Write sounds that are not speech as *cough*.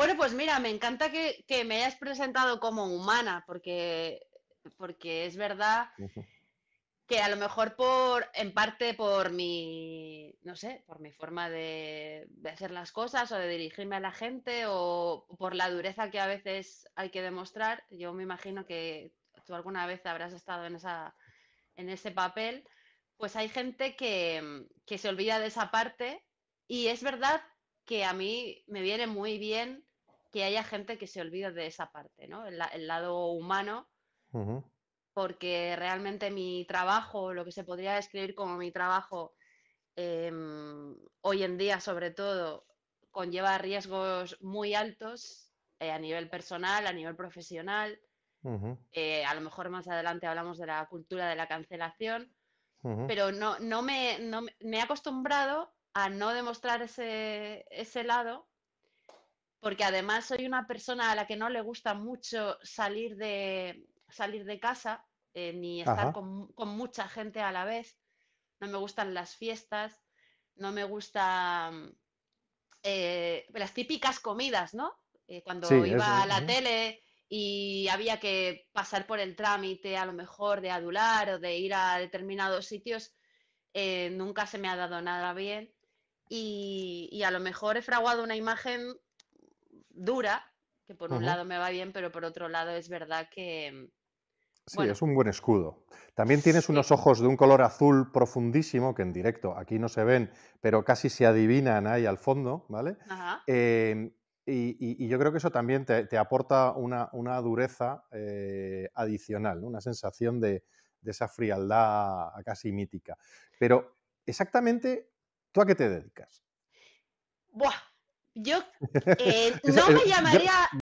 Bueno, pues mira, me encanta que, me hayas presentado como humana, porque, porque es verdad que a lo mejor por, en parte por mi, no sé, por mi forma de, hacer las cosas o de dirigirme a la gente o por la dureza que a veces hay que demostrar, yo me imagino que tú alguna vez habrás estado en, esa, en ese papel, pues hay gente que, que, se olvida de esa parte y es verdad que a mí me viene muy bien que haya gente que se olvide de esa parte, ¿no? El, lado humano, porque realmente mi trabajo, lo que se podría describir como mi trabajo em, hoy en día sobre todo, conlleva riesgos muy altos eh, a nivel personal, a nivel profesional. Eh, a lo mejor más adelante hablamos de la cultura de la cancelación, pero no, no, me, me, he acostumbrado a no demostrar ese, ese lado porque además soy una persona a la que no le gusta mucho salir de, salir de casa, eh, ni estar con, mucha gente a la vez. No me gustan las fiestas, no me gustan eh, las típicas comidas, ¿no? Eh, cuando iba a la tele y había que pasar por el trámite a lo mejor de adular o de ir a determinados sitios, nunca se me ha dado nada bien. y a lo mejor he fraguado una imagen dura, que por un lado me va bien, pero por otro lado es verdad que... Mm, sí, es un buen escudo. También tienes unos ojos de un color azul profundísimo, que en directo aquí no se ven, pero casi se adivinan ahí al fondo, ¿vale? Em, y, yo creo que eso también te, aporta una, dureza eh, adicional, una sensación de, de, esa frialdad casi mítica. Pero exactamente, ¿tú a qué te dedicas? Buah, yo *laughs* eh, no me llamaría